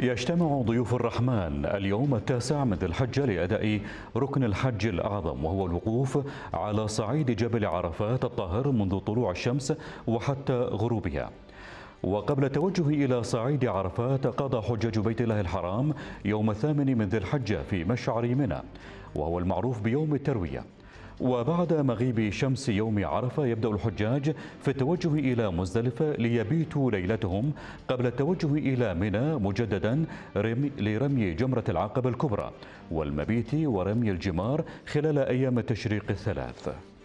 يجتمع ضيوف الرحمن اليوم التاسع من ذي الحجة لأداء ركن الحج الأعظم وهو الوقوف على صعيد جبل عرفات الطاهر منذ طلوع الشمس وحتى غروبها وقبل التوجه إلى صعيد عرفات قضى حجاج بيت الله الحرام يوم الثامن من ذي الحجة في مشعر منى وهو المعروف بيوم التروية وبعد مغيب شمس يوم عرفة يبدأ الحجاج في التوجه إلى مزدلفة ليبيتوا ليلتهم قبل التوجه إلى منى مجددا لرمي جمرة العقبة الكبرى والمبيت ورمي الجمار خلال أيام التشريق الثلاث